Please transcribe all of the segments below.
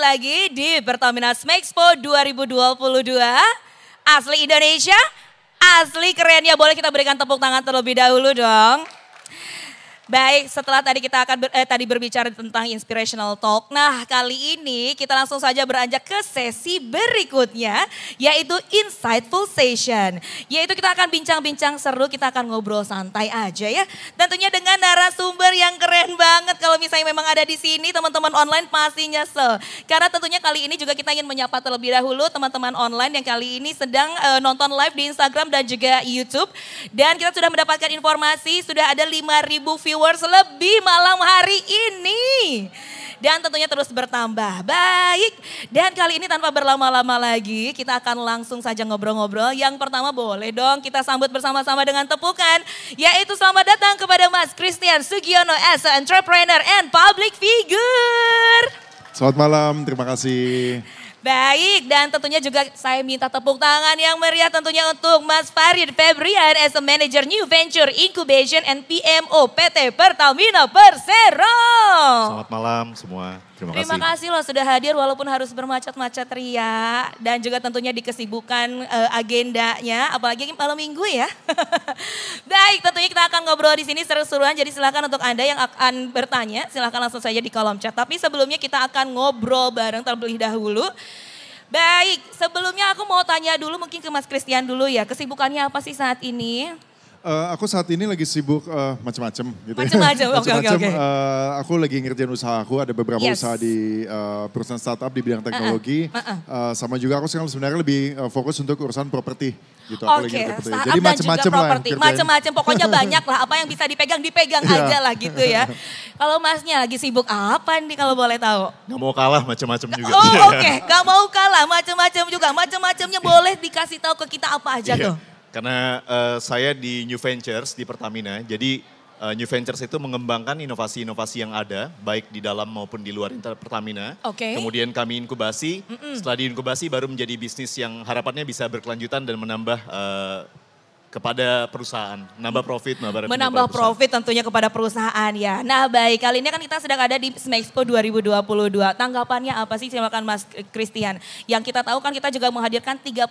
lagi di Pertamina Smexpo 2022. Asli Indonesia, asli kerennya. Boleh kita berikan tepuk tangan terlebih dahulu dong. Baik, setelah tadi kita akan ber, eh, tadi berbicara tentang inspirational talk. Nah, kali ini kita langsung saja beranjak ke sesi berikutnya yaitu insightful session. Yaitu kita akan bincang-bincang seru, kita akan ngobrol santai aja ya. Tentunya dengan narasumber yang keren banget kalau misalnya memang ada di sini teman-teman online pastinya nyesel. Karena tentunya kali ini juga kita ingin menyapa terlebih dahulu teman-teman online yang kali ini sedang eh, nonton live di Instagram dan juga YouTube. Dan kita sudah mendapatkan informasi sudah ada 5000 view viewers lebih malam hari ini. Dan tentunya terus bertambah. Baik, dan kali ini tanpa berlama-lama lagi, kita akan langsung saja ngobrol-ngobrol. Yang pertama boleh dong kita sambut bersama-sama dengan tepukan, yaitu selamat datang kepada Mas Christian Sugiono as an entrepreneur and public figure. Selamat malam, terima kasih. Baik, dan tentunya juga saya minta tepuk tangan yang meriah tentunya untuk Mas Farid Febrian as a Manager New Venture Incubation and PMO PT Pertamina Persero. Selamat malam semua. Terima kasih. Terima kasih loh sudah hadir walaupun harus bermacet-macet ria dan juga tentunya di kesibukan uh, eh, agendanya apalagi malam Minggu ya. Baik, tentunya kita akan ngobrol di sini seru-seruan jadi silahkan untuk Anda yang akan bertanya silahkan langsung saja di kolom chat. Tapi sebelumnya kita akan ngobrol bareng terlebih dahulu. Baik, sebelumnya aku mau tanya dulu mungkin ke Mas Christian dulu ya, kesibukannya apa sih saat ini? Uh, aku saat ini lagi sibuk uh, eh, macam-macam gitu. Ya. Macam-macam. Oke oke oke. Eh, aku lagi ngerjain usaha aku, ada beberapa yes. usaha di uh, perusahaan startup di bidang teknologi. Uh, uh. Uh, sama juga aku sekarang sebenarnya lebih uh, fokus untuk urusan properti gitu. Oke. Okay. Jadi macam-macam lah. Macam-macam pokoknya banyak lah apa yang bisa dipegang dipegang yeah. aja lah gitu ya. Kalau Masnya lagi sibuk apa nih kalau boleh tahu? Gak mau kalah macam-macam juga. Oh oke, okay. gak mau kalah macam-macam juga. Macam-macamnya iya. boleh dikasih tahu ke kita apa aja yeah. tuh. Karena uh, saya di New Ventures di Pertamina, jadi uh, New Ventures itu mengembangkan inovasi-inovasi yang ada, baik di dalam maupun di luar Pertamina. Oke. Okay. Kemudian kami inkubasi, mm -mm. setelah diinkubasi baru menjadi bisnis yang harapannya bisa berkelanjutan dan menambah uh, kepada perusahaan, nambah profit, nambah menambah profit tentunya kepada perusahaan ya. Nah baik, kali ini kan kita sedang ada di Smexpo 2022. Tanggapannya apa sih? Silakan Mas Christian. Yang kita tahu kan kita juga menghadirkan 35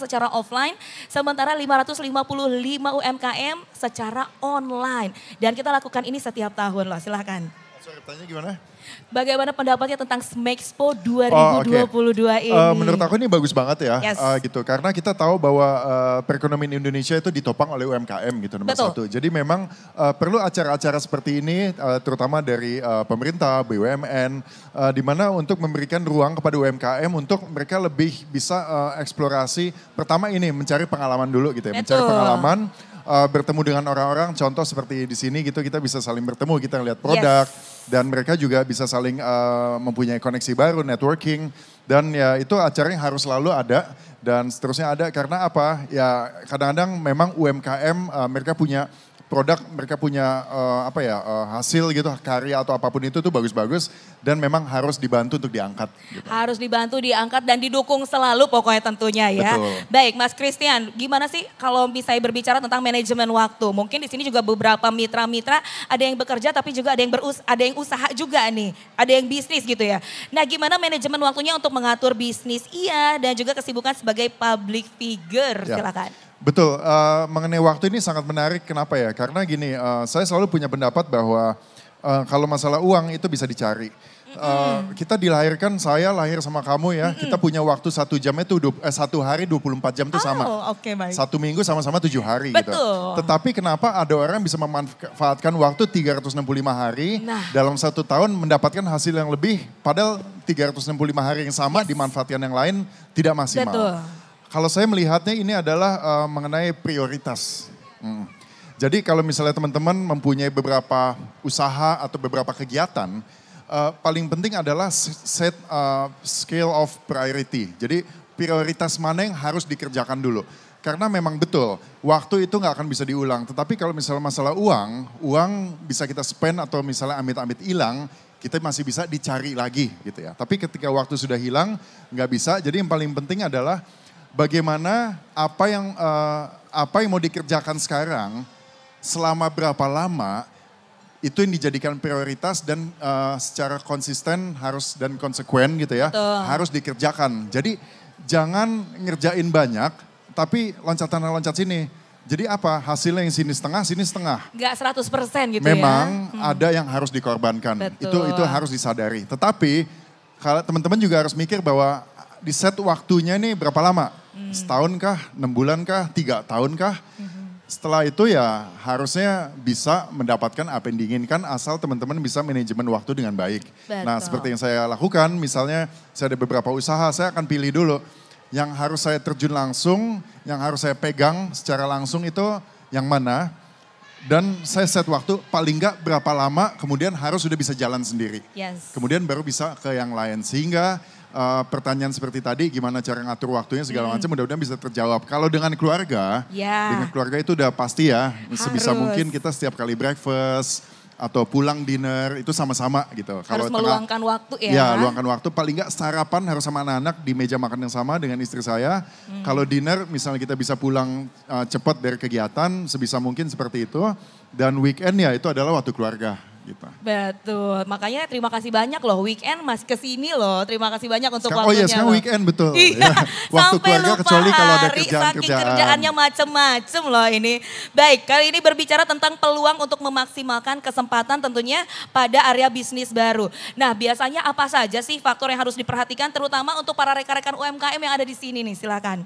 secara offline, sementara 555 UMKM secara online. Dan kita lakukan ini setiap tahun loh, silahkan. Tanya gimana? Bagaimana pendapatnya tentang Smexpo 2022 oh, okay. Eh, ini? Uh, menurut aku ini bagus banget ya, yes. uh, gitu. Karena kita tahu bahwa uh, perekonomian Indonesia itu ditopang oleh UMKM gitu nomor Betul. satu. Jadi memang uh, perlu acara-acara seperti ini, uh, terutama dari uh, pemerintah, BUMN, uh, di mana untuk memberikan ruang kepada UMKM untuk mereka lebih bisa uh, eksplorasi. Pertama ini mencari pengalaman dulu gitu ya, Betul. mencari pengalaman uh, bertemu dengan orang-orang contoh seperti di sini gitu kita bisa saling bertemu kita lihat produk yes. dan mereka juga bisa saling uh, mempunyai koneksi baru networking dan ya itu acaranya harus selalu ada dan seterusnya ada karena apa ya kadang-kadang memang UMKM uh, eh, mereka punya produk mereka punya uh, apa ya uh, hasil gitu karya atau apapun itu tuh bagus-bagus dan memang harus dibantu untuk diangkat. Gitu. Harus dibantu diangkat dan didukung selalu pokoknya tentunya ya. Betul. Baik Mas Christian, gimana sih kalau misalnya berbicara tentang manajemen waktu? Mungkin di sini juga beberapa mitra-mitra ada yang bekerja tapi juga ada yang berus ada yang usaha juga nih, ada yang bisnis gitu ya. Nah gimana manajemen waktunya untuk mengatur bisnis iya dan juga kesibukan sebagai public figure? Ya. Silakan. Betul, uh, mengenai waktu ini sangat menarik. Kenapa ya? Karena gini, uh, saya selalu punya pendapat bahwa uh, kalau masalah uang itu bisa dicari. Uh, kita dilahirkan, saya lahir sama kamu ya. Mm -mm. Kita punya waktu satu jam itu eh, satu hari 24 jam itu oh, sama. Okay, baik. Satu minggu sama-sama tujuh hari gitu. Betul. gitu. Tetapi kenapa ada orang bisa memanfaatkan waktu 365 hari nah. dalam satu tahun mendapatkan hasil yang lebih padahal 365 hari yang sama yes. dimanfaatkan yang lain tidak maksimal. Betul. Kalau saya melihatnya ini adalah uh, mengenai prioritas. Hmm. Jadi kalau misalnya teman-teman mempunyai beberapa usaha atau beberapa kegiatan, uh, paling penting adalah set uh, scale of priority. Jadi prioritas mana yang harus dikerjakan dulu. Karena memang betul, waktu itu nggak akan bisa diulang. Tetapi kalau misalnya masalah uang, uang bisa kita spend atau misalnya amit-amit hilang, kita masih bisa dicari lagi gitu ya. Tapi ketika waktu sudah hilang, nggak bisa. Jadi yang paling penting adalah bagaimana apa yang uh, apa yang mau dikerjakan sekarang selama berapa lama itu yang dijadikan prioritas dan uh, secara konsisten harus dan konsekuen gitu ya Betul. harus dikerjakan. Jadi jangan ngerjain banyak tapi loncat sana loncat sini. Jadi apa hasilnya yang sini setengah, sini setengah. Enggak 100% gitu Memang ya. Memang hmm. ada yang harus dikorbankan. Betul. Itu itu harus disadari. Tetapi kalau teman-teman juga harus mikir bahwa di set waktunya ini berapa lama? Hmm. Setahun kah, enam bulan kah, tiga tahun kah? Hmm. Setelah itu ya harusnya bisa mendapatkan apa yang diinginkan asal teman-teman bisa manajemen waktu dengan baik. Nah, Betul. Nah seperti yang saya lakukan misalnya saya ada beberapa usaha, saya akan pilih dulu yang harus saya terjun langsung, yang harus saya pegang secara langsung itu yang mana. Dan saya set waktu paling nggak berapa lama kemudian harus sudah bisa jalan sendiri. Yes. Kemudian baru bisa ke yang lain. Sehingga uh, pertanyaan seperti tadi, gimana cara ngatur waktunya segala hmm. macam, mudah-mudahan bisa terjawab. Kalau dengan keluarga, yeah. dengan keluarga itu udah pasti ya, Harus. sebisa mungkin kita setiap kali breakfast atau pulang dinner itu sama-sama gitu. Harus kalau meluangkan tengah, waktu ya. Ya, luangkan waktu paling nggak sarapan harus sama anak-anak di meja makan yang sama dengan istri saya. Hmm. Kalau dinner misalnya kita bisa pulang uh, cepat dari kegiatan sebisa mungkin seperti itu dan weekend ya itu adalah waktu keluarga gitu. Betul. Makanya terima kasih banyak loh weekend Mas kesini loh. Terima kasih banyak untuk sekarang, waktunya. Oh iya, sekarang weekend betul. Iya. Waktu Sampai keluarga lupa kecuali hari, kalau ada kerjaan Kerjaan. kerjaannya macem-macem loh ini. Baik, kali ini berbicara tentang peluang untuk memaksimalkan kesempatan tentunya pada area bisnis baru. Nah, biasanya apa saja sih faktor yang harus diperhatikan terutama untuk para rekan-rekan UMKM yang ada di sini nih? Silakan.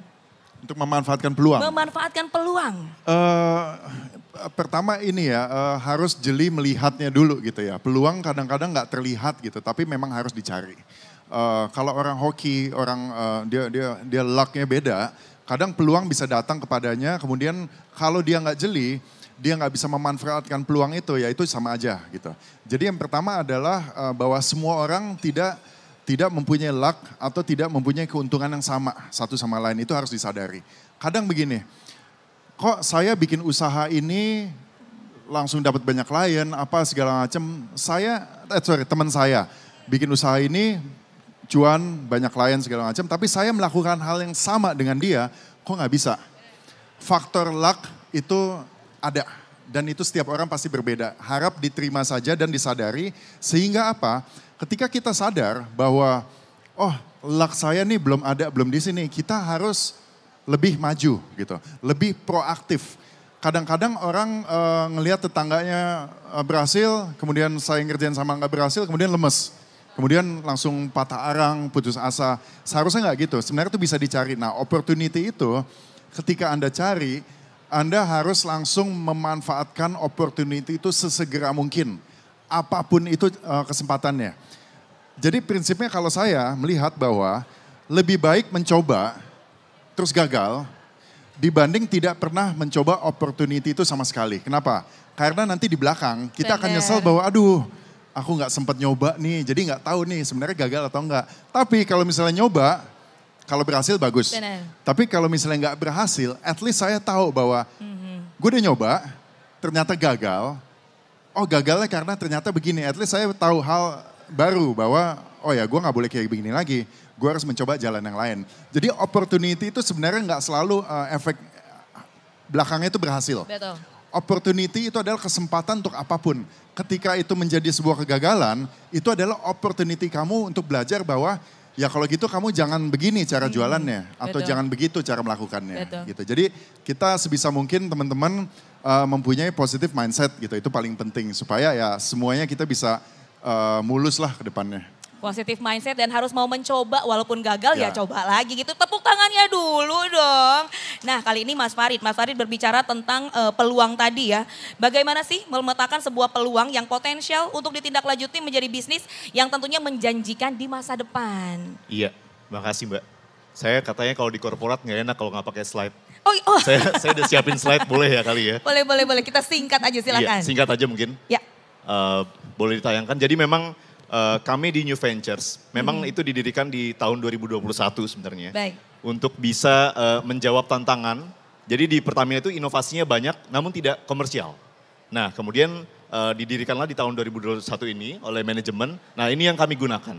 Untuk memanfaatkan peluang. Memanfaatkan peluang. Uh, Eh, pertama ini ya uh, harus jeli melihatnya dulu gitu ya. Peluang kadang-kadang nggak terlihat gitu, tapi memang harus dicari. Uh, kalau orang hoki, orang uh, dia dia dia lucknya beda. Kadang peluang bisa datang kepadanya, kemudian kalau dia nggak jeli, dia nggak bisa memanfaatkan peluang itu, ya itu sama aja gitu. Jadi yang pertama adalah uh, bahwa semua orang tidak tidak mempunyai luck atau tidak mempunyai keuntungan yang sama satu sama lain itu harus disadari. Kadang begini, kok saya bikin usaha ini langsung dapat banyak klien apa segala macam. Saya eh, sorry teman saya bikin usaha ini cuan banyak klien segala macam. Tapi saya melakukan hal yang sama dengan dia kok nggak bisa. Faktor luck itu ada dan itu setiap orang pasti berbeda. Harap diterima saja dan disadari sehingga apa? Ketika kita sadar bahwa oh luck saya nih belum ada, belum di sini, kita harus lebih maju gitu, lebih proaktif. Kadang-kadang orang e, ngelihat tetangganya e, berhasil, kemudian saya ngerjain sama nggak berhasil, kemudian lemes. Kemudian langsung patah arang, putus asa. Seharusnya nggak gitu, sebenarnya itu bisa dicari. Nah opportunity itu ketika Anda cari, Anda harus langsung memanfaatkan opportunity itu sesegera mungkin. Apapun itu e, kesempatannya. Jadi prinsipnya kalau saya melihat bahwa lebih baik mencoba terus gagal dibanding tidak pernah mencoba opportunity itu sama sekali. Kenapa? Karena nanti di belakang kita Bener. akan nyesel bahwa aduh aku nggak sempat nyoba nih, jadi nggak tahu nih sebenarnya gagal atau enggak. Tapi kalau misalnya nyoba, kalau berhasil bagus. Bener. Tapi kalau misalnya nggak berhasil, at least saya tahu bahwa mm-hmm. gue udah nyoba, ternyata gagal. Oh gagalnya karena ternyata begini. At least saya tahu hal baru bahwa oh ya gue nggak boleh kayak begini lagi gue harus mencoba jalan yang lain. Jadi opportunity itu sebenarnya nggak selalu uh, efek belakangnya itu berhasil. Betul. Opportunity itu adalah kesempatan untuk apapun. Ketika itu menjadi sebuah kegagalan, itu adalah opportunity kamu untuk belajar bahwa ya kalau gitu kamu jangan begini cara hmm, jualannya atau betul. jangan begitu cara melakukannya betul. gitu. Jadi kita sebisa mungkin teman-teman uh, mempunyai positive mindset gitu. Itu paling penting supaya ya semuanya kita bisa uh, mulus lah ke depannya. Positif mindset dan harus mau mencoba walaupun gagal ya, ya coba lagi gitu. Tepuk tangannya dulu dong. Nah kali ini Mas Farid, Mas Farid berbicara tentang uh, peluang tadi ya. Bagaimana sih memetakan sebuah peluang yang potensial untuk ditindaklanjuti menjadi bisnis yang tentunya menjanjikan di masa depan. Iya, makasih Mbak. Saya katanya kalau di korporat nggak enak kalau nggak pakai slide. Oh, oh. Saya, saya udah siapin slide boleh ya kali ya? Boleh, boleh, boleh. Kita singkat aja iya, silakan. Iya, singkat aja mungkin. Ya. Uh, boleh ditayangkan. Jadi memang Uh, kami di New Ventures, memang hmm. itu didirikan di tahun 2021 sebenarnya. Baik. Untuk bisa uh, menjawab tantangan. Jadi di Pertamina itu inovasinya banyak, namun tidak komersial. Nah, kemudian uh, didirikanlah di tahun 2021 ini oleh manajemen. Nah, ini yang kami gunakan.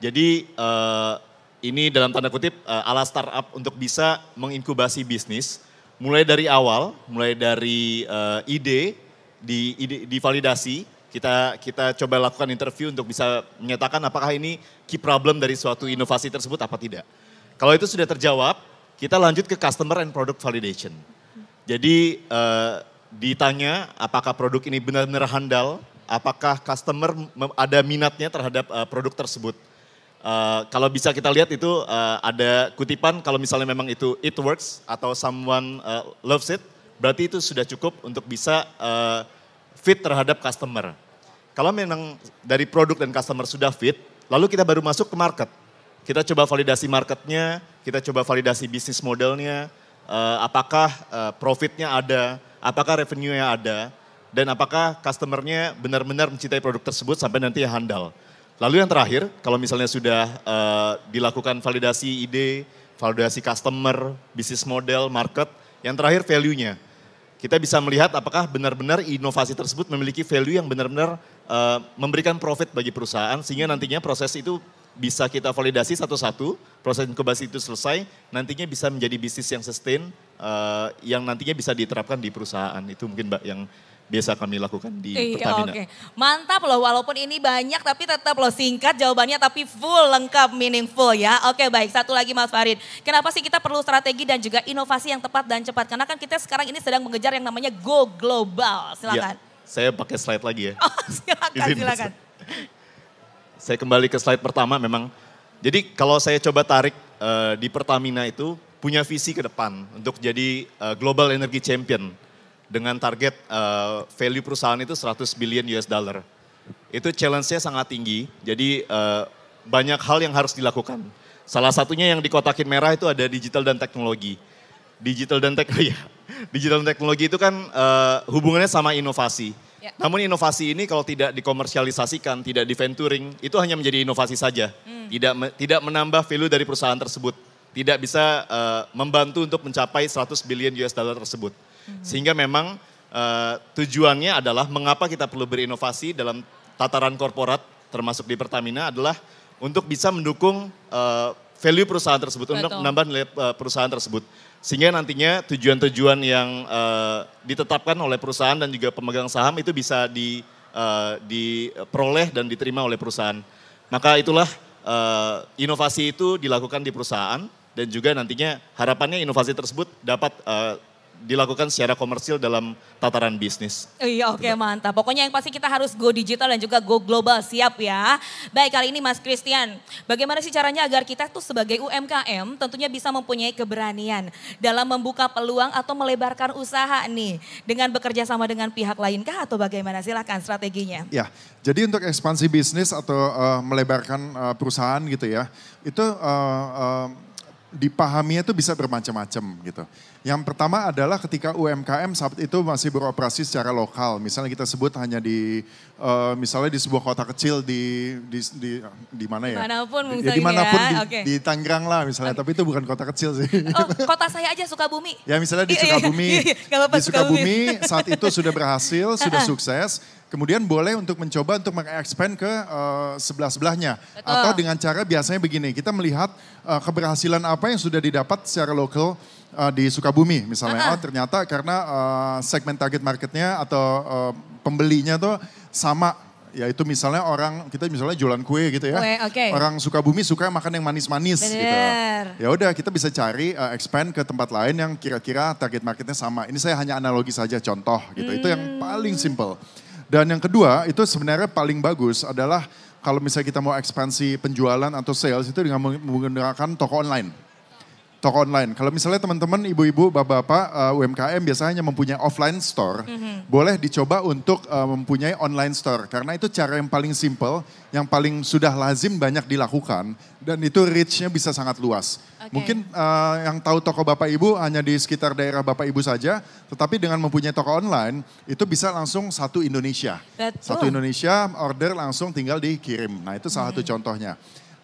Jadi uh, ini dalam tanda kutip uh, ala startup untuk bisa menginkubasi bisnis. Mulai dari awal, mulai dari uh, ide, di, ide, divalidasi, kita kita coba lakukan interview untuk bisa menyatakan apakah ini key problem dari suatu inovasi tersebut apa tidak. Kalau itu sudah terjawab, kita lanjut ke customer and product validation. Jadi uh, ditanya apakah produk ini benar-benar handal, apakah customer ada minatnya terhadap uh, produk tersebut. Uh, kalau bisa kita lihat itu uh, ada kutipan kalau misalnya memang itu it works atau someone uh, loves it, berarti itu sudah cukup untuk bisa uh, fit terhadap customer. Kalau memang dari produk dan customer sudah fit, lalu kita baru masuk ke market. Kita coba validasi marketnya, kita coba validasi bisnis modelnya, uh, apakah uh, profitnya ada, apakah revenue-nya ada, dan apakah customernya benar-benar mencintai produk tersebut sampai nanti handal. Lalu yang terakhir, kalau misalnya sudah uh, dilakukan validasi ide, validasi customer, bisnis model, market, yang terakhir value-nya kita bisa melihat apakah benar-benar inovasi tersebut memiliki value yang benar-benar uh, memberikan profit bagi perusahaan sehingga nantinya proses itu bisa kita validasi satu-satu, proses inkubasi itu selesai, nantinya bisa menjadi bisnis yang sustain, uh, yang nantinya bisa diterapkan di perusahaan. Itu mungkin Mbak yang biasa kami lakukan di Iyi, Pertamina. Okay. Mantap loh, walaupun ini banyak tapi tetap loh singkat jawabannya tapi full, lengkap, meaningful ya. Oke okay, baik, satu lagi Mas Farid. Kenapa sih kita perlu strategi dan juga inovasi yang tepat dan cepat? Karena kan kita sekarang ini sedang mengejar yang namanya go global. Silakan. Ya, saya pakai slide lagi ya. Oh, silakan, silakan. Saya kembali ke slide pertama memang. Jadi kalau saya coba tarik uh, di Pertamina itu punya visi ke depan untuk jadi uh, global energy champion dengan target uh, value perusahaan itu 100 billion US dollar. Itu challenge-nya sangat tinggi. Jadi uh, banyak hal yang harus dilakukan. Salah satunya yang dikotakin merah itu ada digital dan teknologi. Digital dan teknologi, ya. digital dan teknologi itu kan uh, hubungannya sama inovasi. Ya. Namun inovasi ini kalau tidak dikomersialisasikan, tidak di venturing, itu hanya menjadi inovasi saja. Hmm. Tidak tidak menambah value dari perusahaan tersebut tidak bisa uh, membantu untuk mencapai 100 billion US dollar tersebut. Mm-hmm. Sehingga memang uh, tujuannya adalah mengapa kita perlu berinovasi dalam tataran korporat termasuk di Pertamina adalah untuk bisa mendukung uh, value perusahaan tersebut, Betul. untuk menambah nilai uh, perusahaan tersebut. Sehingga nantinya tujuan-tujuan yang uh, ditetapkan oleh perusahaan dan juga pemegang saham itu bisa di, uh, diperoleh dan diterima oleh perusahaan. Maka itulah uh, inovasi itu dilakukan di perusahaan dan juga nantinya harapannya inovasi tersebut dapat uh, dilakukan secara komersil dalam tataran bisnis. Iya oke okay, mantap. Pokoknya yang pasti kita harus go digital dan juga go global siap ya. Baik kali ini Mas Christian, bagaimana sih caranya agar kita tuh sebagai UMKM tentunya bisa mempunyai keberanian dalam membuka peluang atau melebarkan usaha nih dengan bekerja sama dengan pihak lain kah atau bagaimana silahkan strateginya. Ya, jadi untuk ekspansi bisnis atau uh, melebarkan uh, perusahaan gitu ya, itu uh, uh, dipahaminya itu bisa bermacam-macam gitu. Yang pertama adalah ketika UMKM saat itu masih beroperasi secara lokal. Misalnya kita sebut hanya di uh, misalnya di sebuah kota kecil di di di, di mana ya? Dimanapun mungkin ya, ya. Dimanapun ya. di, okay. di Tangerang lah misalnya. Okay. Tapi itu bukan kota kecil sih. Oh, kota saya aja Sukabumi. ya misalnya di iya, iya. Sukabumi. Iya, Gak apa di Sukabumi, Sukabumi saat itu sudah berhasil, sudah ah, ah. sukses kemudian boleh untuk mencoba untuk mengekspand ke uh, sebelah-sebelahnya. Atau dengan cara biasanya begini, kita melihat uh, keberhasilan apa yang sudah didapat secara lokal uh, di Sukabumi misalnya. Oh ternyata karena uh, segmen target marketnya atau uh, pembelinya tuh sama yaitu misalnya orang kita misalnya jualan kue gitu ya. Kue, okay. Orang Sukabumi suka makan yang manis-manis gitu. Ya udah kita bisa cari uh, expand ke tempat lain yang kira-kira target marketnya sama. Ini saya hanya analogi saja contoh gitu. Hmm. Itu yang hmm. paling simple. Dan yang kedua itu sebenarnya paling bagus adalah kalau misalnya kita mau ekspansi penjualan atau sales itu dengan menggunakan toko online toko online. Kalau misalnya teman-teman ibu-ibu, bapak-bapak uh, eh, UMKM biasanya mempunyai offline store, mm-hmm. boleh dicoba untuk uh, mempunyai online store karena itu cara yang paling simple, yang paling sudah lazim banyak dilakukan dan itu reach-nya bisa sangat luas. Okay. Mungkin uh, yang tahu toko bapak ibu hanya di sekitar daerah bapak ibu saja, tetapi dengan mempunyai toko online itu bisa langsung satu Indonesia, Betul. satu Indonesia order langsung tinggal dikirim. Nah itu salah mm-hmm. satu contohnya.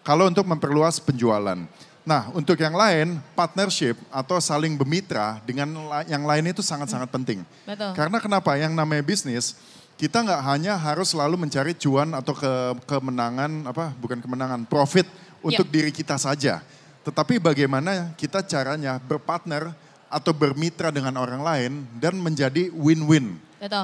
Kalau untuk memperluas penjualan. Nah, untuk yang lain, partnership atau saling bermitra dengan yang lain itu sangat-sangat penting. Betul. Karena kenapa? Yang namanya bisnis, kita nggak hanya harus selalu mencari cuan atau ke, kemenangan, apa bukan kemenangan, profit iya. untuk yeah. diri kita saja. Tetapi bagaimana kita caranya berpartner atau bermitra dengan orang lain dan menjadi win-win.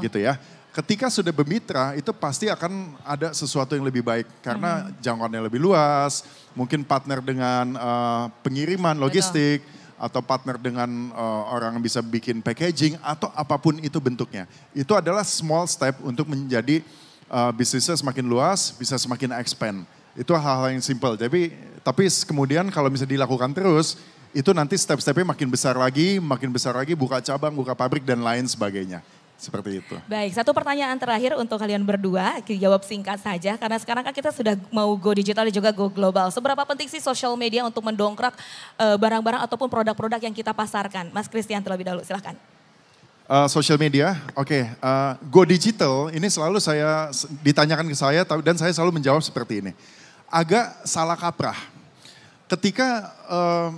Gitu ya ketika sudah bermitra itu pasti akan ada sesuatu yang lebih baik karena hmm. jangkauannya lebih luas, mungkin partner dengan uh, pengiriman logistik Betul. atau partner dengan uh, orang yang bisa bikin packaging atau apapun itu bentuknya. Itu adalah small step untuk menjadi uh, bisnisnya semakin luas, bisa semakin expand. Itu hal-hal yang simple. Tapi tapi kemudian kalau bisa dilakukan terus itu nanti step-stepnya makin besar lagi, makin besar lagi, buka cabang, buka pabrik dan lain sebagainya. Seperti itu. Baik, satu pertanyaan terakhir untuk kalian berdua, jawab singkat saja karena sekarang kan kita sudah mau go digital dan juga go global. Seberapa penting sih social media untuk mendongkrak eh, barang-barang ataupun produk-produk yang kita pasarkan? Mas Christian terlebih dahulu, silahkan. Uh, eh, social media, oke. Okay. Uh, eh, go digital ini selalu saya ditanyakan ke saya dan saya selalu menjawab seperti ini. Agak salah kaprah. Ketika uh,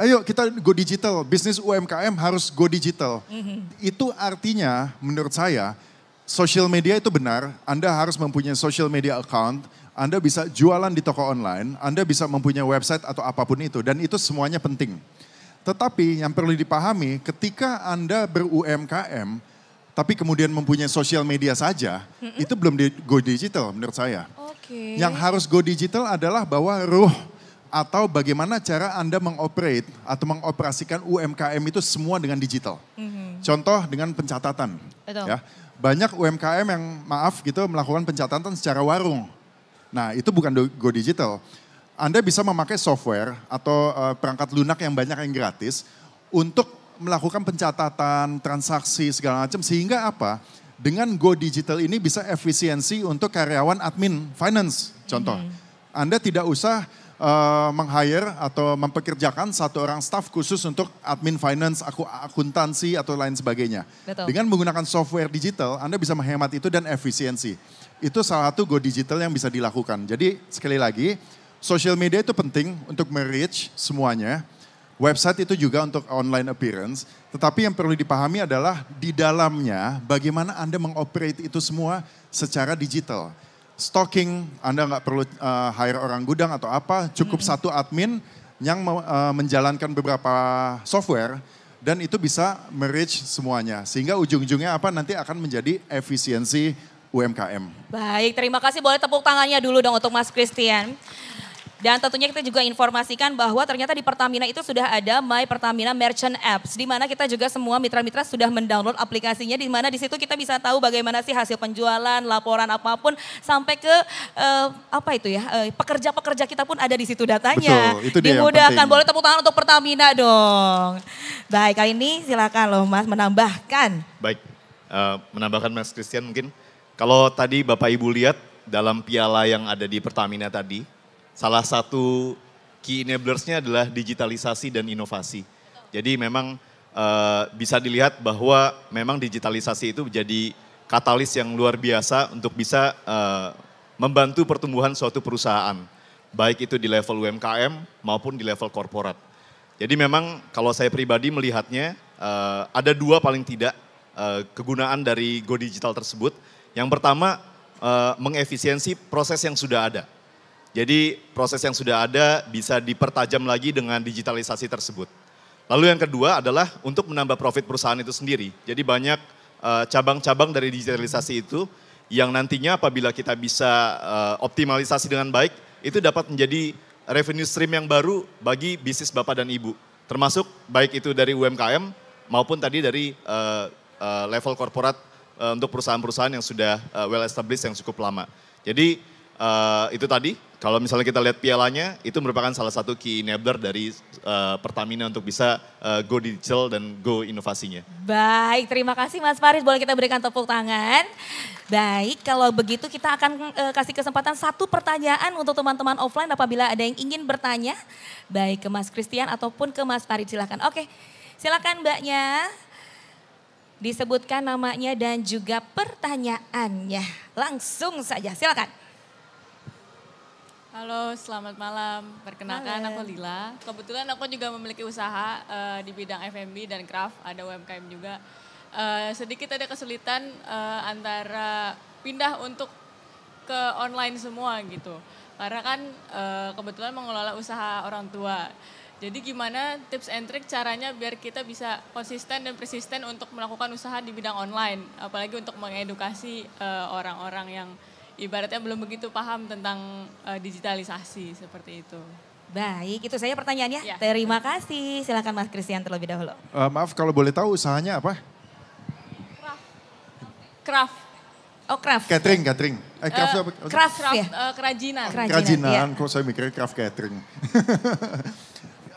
ayo kita go digital, bisnis UMKM harus go digital. Mm-hmm. Itu artinya menurut saya social media itu benar, Anda harus mempunyai social media account, Anda bisa jualan di toko online, Anda bisa mempunyai website atau apapun itu dan itu semuanya penting. Tetapi yang perlu dipahami ketika Anda ber-UMKM tapi kemudian mempunyai social media saja, mm-hmm. itu belum di go digital menurut saya. Okay. Yang harus go digital adalah bahwa ruh atau bagaimana cara Anda mengoperate atau mengoperasikan UMKM itu semua dengan digital. Mm-hmm. Contoh dengan pencatatan. Betul. Ya. Banyak UMKM yang maaf gitu melakukan pencatatan secara warung. Nah, itu bukan go digital. Anda bisa memakai software atau uh, perangkat lunak yang banyak yang gratis untuk melakukan pencatatan, transaksi segala macam sehingga apa? Dengan go digital ini bisa efisiensi untuk karyawan admin finance contoh. Mm-hmm. Anda tidak usah uh, meng-hire atau mempekerjakan satu orang staff khusus untuk admin finance, aku akuntansi atau lain sebagainya. Betul. Dengan menggunakan software digital, Anda bisa menghemat itu dan efisiensi. Itu salah satu go digital yang bisa dilakukan. Jadi sekali lagi, social media itu penting untuk merich semuanya. Website itu juga untuk online appearance. Tetapi yang perlu dipahami adalah di dalamnya bagaimana Anda mengoperate itu semua secara digital stocking, Anda nggak perlu uh, hire orang gudang atau apa, cukup hmm. satu admin yang uh, menjalankan beberapa software dan itu bisa merge semuanya. Sehingga ujung-ujungnya apa nanti akan menjadi efisiensi UMKM. Baik, terima kasih. Boleh tepuk tangannya dulu dong untuk Mas Christian. Dan tentunya kita juga informasikan bahwa ternyata di Pertamina itu sudah ada My Pertamina Merchant Apps di mana kita juga semua mitra-mitra sudah mendownload aplikasinya di mana di situ kita bisa tahu bagaimana sih hasil penjualan, laporan apapun sampai ke uh, apa itu ya pekerja eh, pekerja-pekerja kita pun ada di situ datanya. Betul, itu dia Dimudahkan. Boleh tepuk tangan untuk Pertamina dong. Baik, kali ini silakan loh Mas menambahkan. Baik. Uh, menambahkan Mas Christian mungkin kalau tadi Bapak Ibu lihat dalam piala yang ada di Pertamina tadi salah satu key enablersnya adalah digitalisasi dan inovasi. Jadi memang uh, bisa dilihat bahwa memang digitalisasi itu menjadi katalis yang luar biasa untuk bisa uh, membantu pertumbuhan suatu perusahaan, baik itu di level UMKM maupun di level korporat. Jadi memang kalau saya pribadi melihatnya uh, ada dua paling tidak uh, kegunaan dari Go Digital tersebut. Yang pertama uh, mengefisiensi proses yang sudah ada. Jadi proses yang sudah ada bisa dipertajam lagi dengan digitalisasi tersebut. Lalu yang kedua adalah untuk menambah profit perusahaan itu sendiri. Jadi banyak eh, cabang-cabang uh, dari digitalisasi itu yang nantinya apabila kita bisa uh, optimalisasi dengan baik, itu dapat menjadi revenue stream yang baru bagi bisnis Bapak dan Ibu. Termasuk baik itu dari UMKM maupun tadi dari uh, uh, level korporat uh, untuk perusahaan-perusahaan yang sudah uh, well established yang cukup lama. Jadi uh, itu tadi kalau misalnya kita lihat pialanya itu merupakan salah satu key enabler dari uh, Pertamina untuk bisa uh, go digital dan go inovasinya. Baik, terima kasih Mas Faris. Boleh kita berikan tepuk tangan. Baik, kalau begitu kita akan uh, kasih kesempatan satu pertanyaan untuk teman-teman offline apabila ada yang ingin bertanya baik ke Mas Christian ataupun ke Mas Faris silakan. Oke. Silakan Mbaknya disebutkan namanya dan juga pertanyaannya. Langsung saja, silakan. Halo, selamat malam. Perkenalkan Halo. aku Lila. Kebetulan aku juga memiliki usaha uh, di bidang F&B dan craft, ada UMKM juga. Uh, sedikit ada kesulitan uh, antara pindah untuk ke online semua gitu. Karena kan uh, kebetulan mengelola usaha orang tua. Jadi gimana tips and trick caranya biar kita bisa konsisten dan persisten untuk melakukan usaha di bidang online, apalagi untuk mengedukasi orang-orang uh, orang -orang yang ibaratnya belum begitu paham tentang uh, digitalisasi seperti itu. Baik, itu saya pertanyaannya. Ya. Terima kasih. Silakan Mas Christian terlebih dahulu. Uh, maaf kalau boleh tahu usahanya apa? Craft. Oh, craft. Catering, catering. Eh, eh craft uh, Craft, craft ya? Uh, kerajinan. Kerajinan, kerajinan ya. kok saya mikirnya craft catering.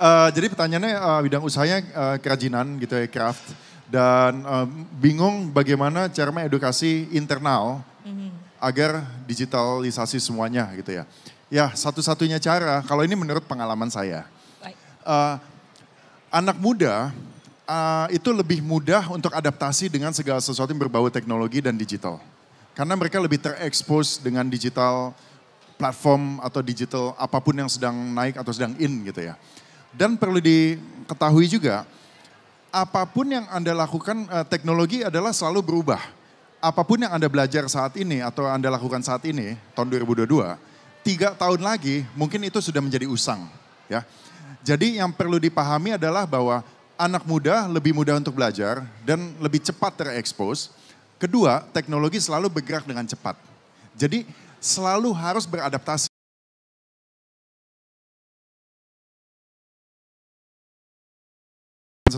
uh, jadi pertanyaannya uh, bidang usahanya uh, kerajinan gitu ya, craft. Dan uh, bingung bagaimana cara mengedukasi internal agar digitalisasi semuanya gitu ya. Ya satu-satunya cara, kalau ini menurut pengalaman saya, uh, anak muda uh, itu lebih mudah untuk adaptasi dengan segala sesuatu yang berbau teknologi dan digital. Karena mereka lebih terekspos dengan digital platform atau digital apapun yang sedang naik atau sedang in gitu ya. Dan perlu diketahui juga, apapun yang Anda lakukan, uh, teknologi adalah selalu berubah apapun yang Anda belajar saat ini atau Anda lakukan saat ini, tahun 2022, tiga tahun lagi mungkin itu sudah menjadi usang. ya. Jadi yang perlu dipahami adalah bahwa anak muda lebih mudah untuk belajar dan lebih cepat terekspos. Kedua, teknologi selalu bergerak dengan cepat. Jadi selalu harus beradaptasi.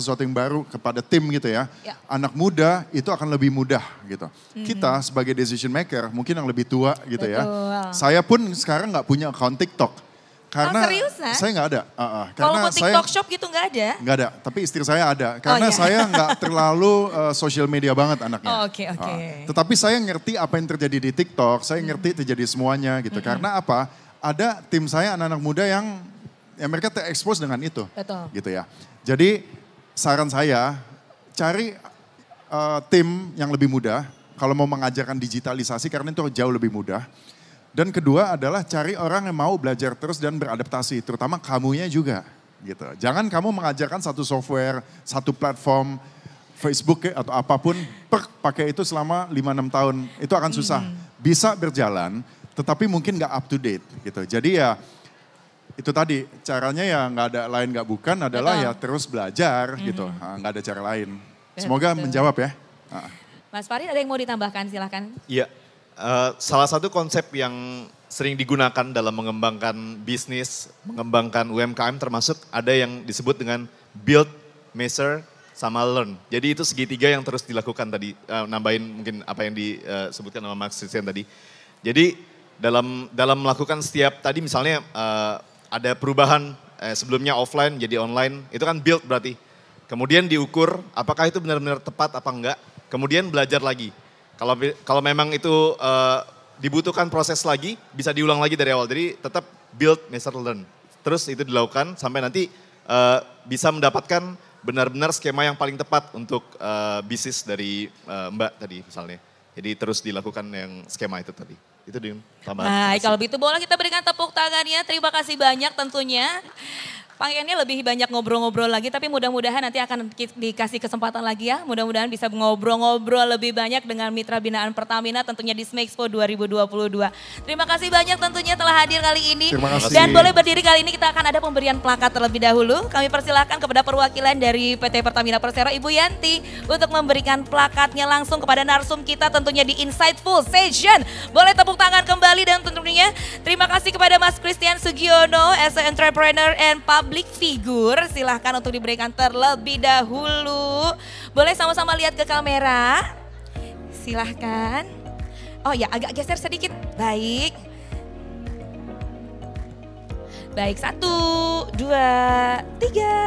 sesuatu yang baru kepada tim gitu ya, ya. anak muda itu akan lebih mudah gitu. Hmm. Kita sebagai decision maker mungkin yang lebih tua gitu ya. Betul. ya. Saya pun sekarang nggak punya account TikTok karena oh, saya nggak ada. Uh, uh, karena Kalau TikTok saya, shop gitu nggak ada? Nggak ada, tapi istri saya ada. Oh, karena oh, iya. saya nggak terlalu uh, social media banget anaknya. Oke, oh, oke. Okay, okay. uh, tetapi saya ngerti apa yang terjadi di TikTok, saya hmm. ngerti terjadi semuanya gitu. Mm-hmm. Karena apa? Ada tim saya anak-anak muda yang ya mereka terekspos dengan itu. Betul. Gitu ya. Jadi saran saya cari uh, tim yang lebih mudah kalau mau mengajarkan digitalisasi karena itu jauh lebih mudah. Dan kedua adalah cari orang yang mau belajar terus dan beradaptasi, terutama kamunya juga gitu. Jangan kamu mengajarkan satu software, satu platform Facebook atau apapun, per pakai itu selama 5-6 tahun, itu akan susah. Hmm. Bisa berjalan, tetapi mungkin nggak up to date gitu. Jadi ya itu tadi caranya ya nggak ada lain nggak bukan adalah Betul. ya terus belajar mm -hmm. gitu ah, nggak ada cara lain semoga Betul. menjawab ya ah. Mas Farid ada yang mau ditambahkan silahkan ya uh, eh, salah satu konsep yang sering digunakan dalam mengembangkan bisnis mengembangkan UMKM termasuk ada yang disebut dengan build measure sama learn jadi itu segitiga yang terus dilakukan tadi uh, nambahin mungkin apa yang disebutkan eh, sama Max Christian tadi jadi dalam dalam melakukan setiap tadi misalnya uh, ada perubahan eh, sebelumnya offline jadi online, itu kan build berarti. Kemudian diukur apakah itu benar-benar tepat apa enggak. Kemudian belajar lagi. Kalau kalau memang itu eh, dibutuhkan proses lagi, bisa diulang lagi dari awal. Jadi tetap build, measure, learn. Terus itu dilakukan sampai nanti eh, bisa mendapatkan benar-benar skema yang paling tepat untuk uh, bisnis dari uh, Mbak tadi misalnya. Jadi terus dilakukan yang skema itu tadi. Itu Dim, tambahan. Baik, nah, kalau begitu boleh kita berikan tepuk tangannya. Terima kasih banyak tentunya. Pengennya lebih banyak ngobrol-ngobrol lagi, tapi mudah-mudahan nanti akan dikasih kesempatan lagi ya. Mudah-mudahan bisa ngobrol-ngobrol lebih banyak dengan mitra binaan Pertamina tentunya di Smexpo 2022. Terima kasih banyak tentunya telah hadir kali ini. Terima kasih. Dan boleh berdiri kali ini kita akan ada pemberian plakat terlebih dahulu. Kami persilahkan kepada perwakilan dari PT Pertamina Persero Ibu Yanti untuk memberikan plakatnya langsung kepada narsum kita tentunya di Insightful Session. Boleh tepuk tangan kembali dan tentunya terima kasih kepada Mas Christian Sugiono as an entrepreneur and public public figure, silahkan untuk diberikan terlebih dahulu. Boleh sama-sama lihat ke kamera. Silahkan. Oh ya, agak geser sedikit. Baik. Baik, satu, dua, tiga.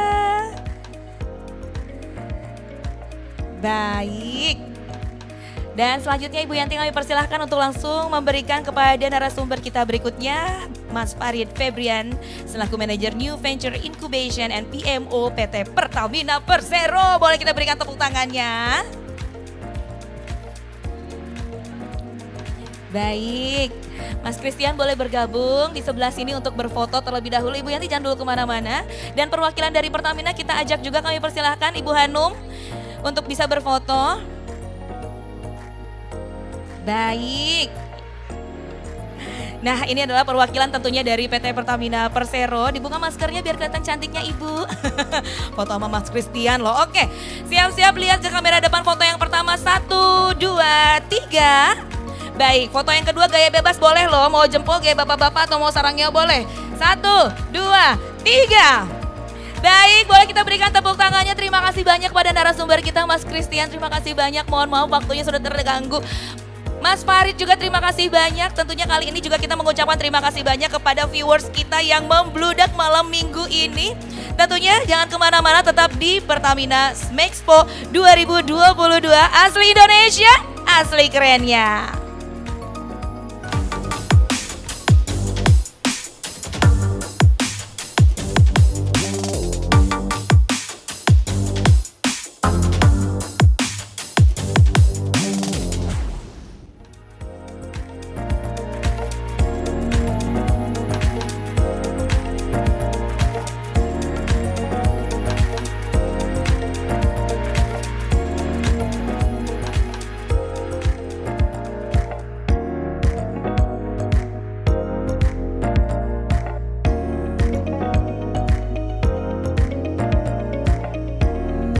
Baik. Dan selanjutnya Ibu Yanti kami persilahkan untuk langsung memberikan kepada narasumber kita berikutnya, Mas Farid Febrian, selaku manajer New Venture Incubation and PMO PT Pertamina Persero. Boleh kita berikan tepuk tangannya? Baik, Mas Christian boleh bergabung di sebelah sini untuk berfoto terlebih dahulu. Ibu Yanti jangan dulu kemana-mana. Dan perwakilan dari Pertamina kita ajak juga kami persilahkan Ibu Hanum untuk bisa berfoto. Baik. Nah ini adalah perwakilan tentunya dari PT Pertamina Persero. Dibuka maskernya biar kelihatan cantiknya ibu. foto sama Mas Christian loh. Oke siap-siap lihat ke kamera depan foto yang pertama. Satu, dua, tiga. Baik foto yang kedua gaya bebas boleh loh. Mau jempol gaya bapak-bapak atau mau sarangnya boleh. Satu, dua, tiga. Baik, boleh kita berikan tepuk tangannya. Terima kasih banyak pada narasumber kita Mas Christian. Terima kasih banyak. Mohon maaf waktunya sudah terganggu. Mas Farid juga terima kasih banyak. Tentunya kali ini juga kita mengucapkan terima kasih banyak kepada viewers kita yang membludak malam minggu ini. Tentunya jangan kemana-mana tetap di Pertamina Smexpo 2022 asli Indonesia, asli kerennya.